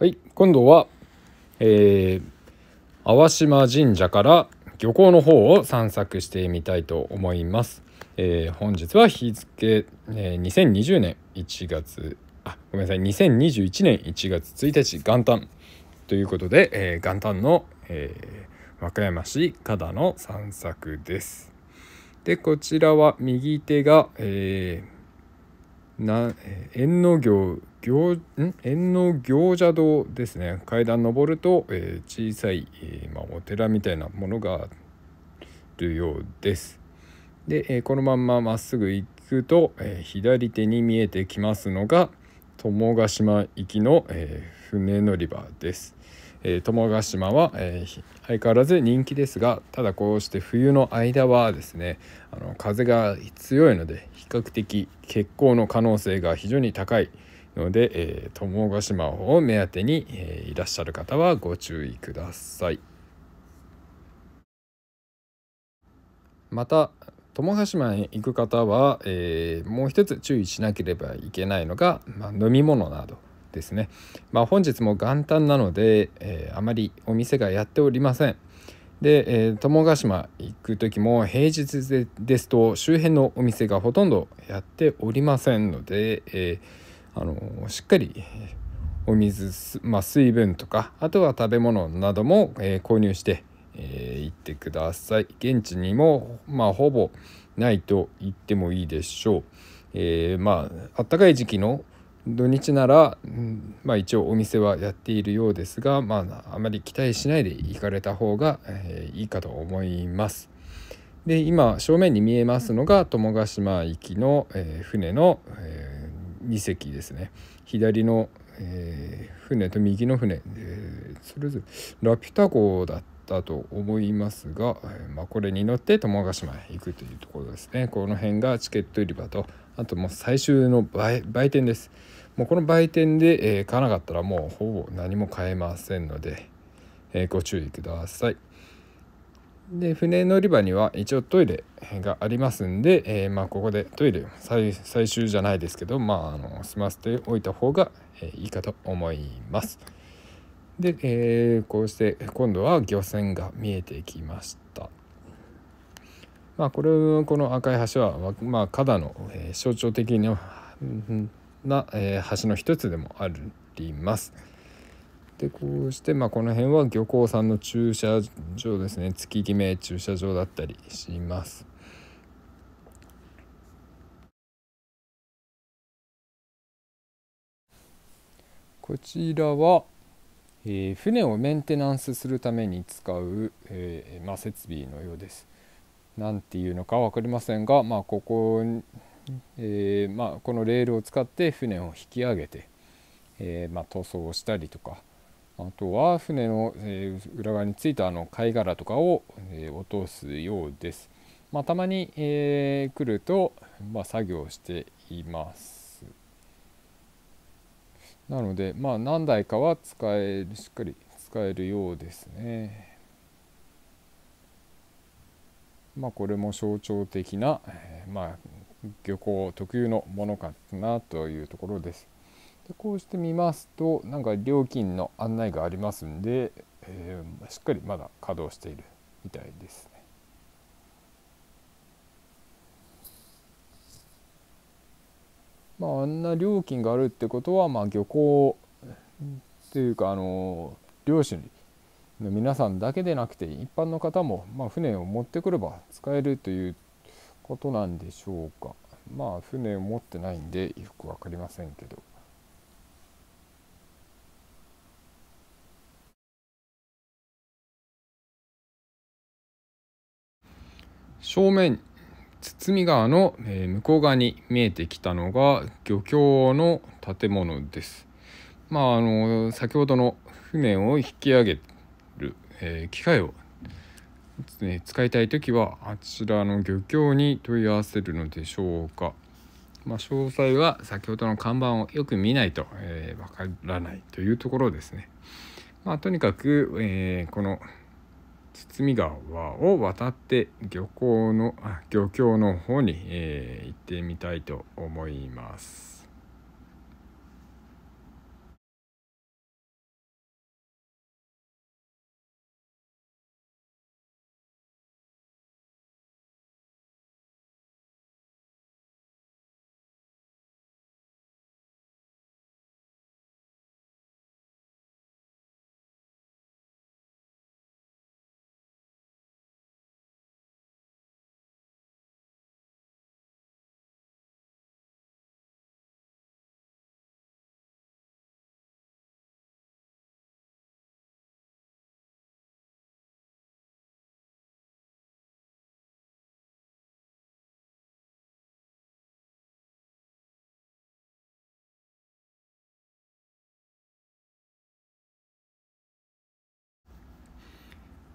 はい今度は、えー、淡島神社から漁港の方を散策してみたいと思います。えー、本日は日付、えー、2020年1月あごめんなさい2021年1月1日元旦ということで、えー、元旦の、えー、和歌山市加田の散策です。でこちらは右手が、えーな遠野行行ん遠行者堂ですね階段登ると、えー、小さい、えー、まあ、お寺みたいなものがあるようですで、えー、このまんままっすぐ行くと、え左手に見えてきますのが友ヶ島行きの、え船乗り場です。えー、友ヶ島は、えー、相変わらず人気ですがただこうして冬の間はですねあの風が強いので比較的欠航の可能性が非常に高いので、えー、友ヶ島を目当てに、えー、いらっしゃる方はご注意ください。また友ヶ島へ行く方は、えー、もう一つ注意しなければいけないのが、まあ、飲み物など。ですね。まあ、本日も元旦なので、えー、あまりお店がやっておりません。で、えー、友ヶ島行く時も平日でですと周辺のお店がほとんどやっておりませんので、えー、あのしっかりお水、まあ、水分とかあとは食べ物なども、えー、購入して、えー、行ってください現地にも、まあ、ほぼないと言ってもいいでしょう、えー、まああったかい時期の土日なら、んまあ、一応お店はやっているようですが、まあ、あまり期待しないで行かれた方が、えー、いいかと思います。で今正面に見えますのが友ヶ島行きの、えー、船の、えー、2隻ですね左の、えー、船と右の船、えそれぞれラピュタ号だったと思いますが、えまあ、これに乗って友ヶ島へ行くというところですねこの辺がチケット売り場とあともう最終の売店ですもうこの売店で、えー、買わなかったらもうほぼ何も買えませんので、えー、ご注意くださいで船乗り場には一応トイレがありますんで、えー、まあ、ここでトイレ最最終じゃないですけど、まあ、あの済ませておいた方が、えいいかと思いますで、えこうして今度は漁船が見えてきましまあ、これこの赤い橋は、まあ、花壇の、え象徴的なな、え橋の一つでもあります。でこうして、まあ、この辺は漁港さんの駐車場ですね月決め駐車場だったりします。こちらは、えー、船をメンテナンスするために使う、えーまあ、設備のようです。何て言うのか分かりませんが、まあ、ここ、えー、まあ、このレールを使って船を引き上げて、えー、まあ、塗装をしたりとかあとは船の、えー、裏側についたあの貝殻とかを、え落とすようです。またまに、え来ると、ま作業しています。なので、まあ、何台かは使えるしっかり使えるようですね。まあ、これも象徴的な、えー、まあ、漁港特有のものかなというところです。でこうして見ますとなんか料金の案内がありますんで、えー、しっかりまだ稼働しているみたいですね。まあ、あんな料金があるってことは、まあ、漁港というかあの漁師に皆さんだけでなくて一般の方も、まあ、船を持ってくれば使えるということなんでしょうかまあ船を持ってないんでよく分かりませんけど。正面堤川の向こう側に見えてきたのが漁協の建物です。まあ、あの先ほどの船を引き上げえー、機械を、ね、使いたい時はあちらの漁協に問い合わせるのでしょうか、まあ、詳細は先ほどの看板をよく見ないとえー、からないというところですね、まあ、とにかく、えー、この堤川を渡って漁港の漁協の方に、えー、行ってみたいと思います。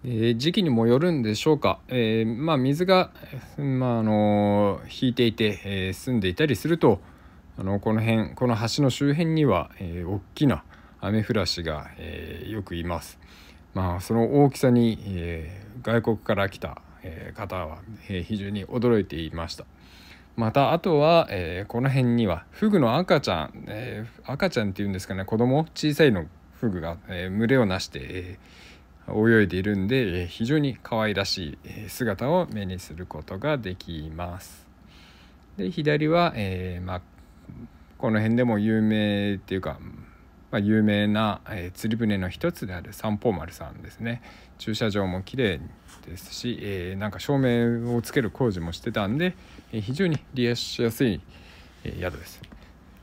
えー、時期にもよるんでしょうか、えー、まあ、水が、まああの引いていて、えー、澄んでいたりするとあのこの辺この橋の周辺には、えー、大きな雨降らしが、えー、よくいます。まあ、その大きさに、えー、外国から来た、えー、方は、えー、非常に驚いていました。またあとは、えー、この辺にはフグの赤ちゃん、えー、赤ちゃんっていうんですかね子供小さいのフグが、えー、群れをなして、えー泳いでいるんで非常に可愛らしい姿を目にすることができます。で左は、えー、まあ、この辺でも有名っていうか、まあ、有名な、えー、釣り船の一つである三宝丸さんですね駐車場も綺麗ですし、えー、なんか照明をつける工事もしてたんで、え非常にリアしやすい、え宿です。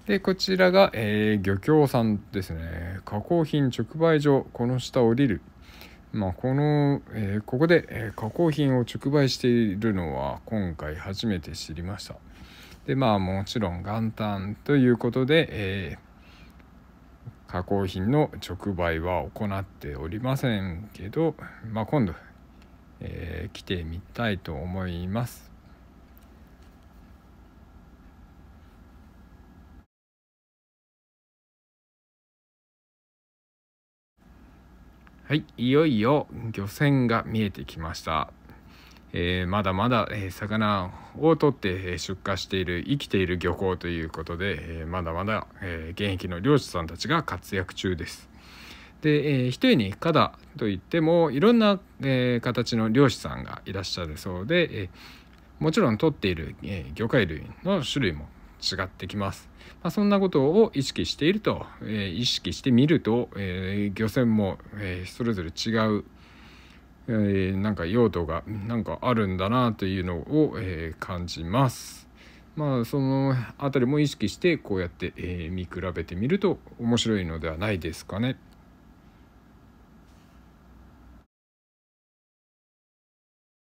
でこちらが、え漁協さんですね加工品直売所この下降りるまあ、この、えー、ここで、えー、加工品を直売しているのは今回初めて知りました。でまあもちろん元旦ということで、えー、加工品の直売は行っておりませんけど、まあ、今度、え来てみたいと思います。はい、いよいよ漁船が見えてきました。えー、まだまだ、えー、魚を取って、えー、出荷している生きている漁港ということで、えまだまだ、え現役の漁師さんたちが活躍中です。で、えー、一重にカダといってもいろんな、え形の漁師さんがいらっしゃるそうで、えもちろん取っている、え魚介類の種類も違ってきます。まあ、そんなことを意識していると、えー、意識してみると、えー、漁船も、えー、それぞれ違う、えー、なんか用途がなんかあるんだなというのを、え感じます。まあその辺りも意識してこうやって、え見比べてみると面白いのではないですかね。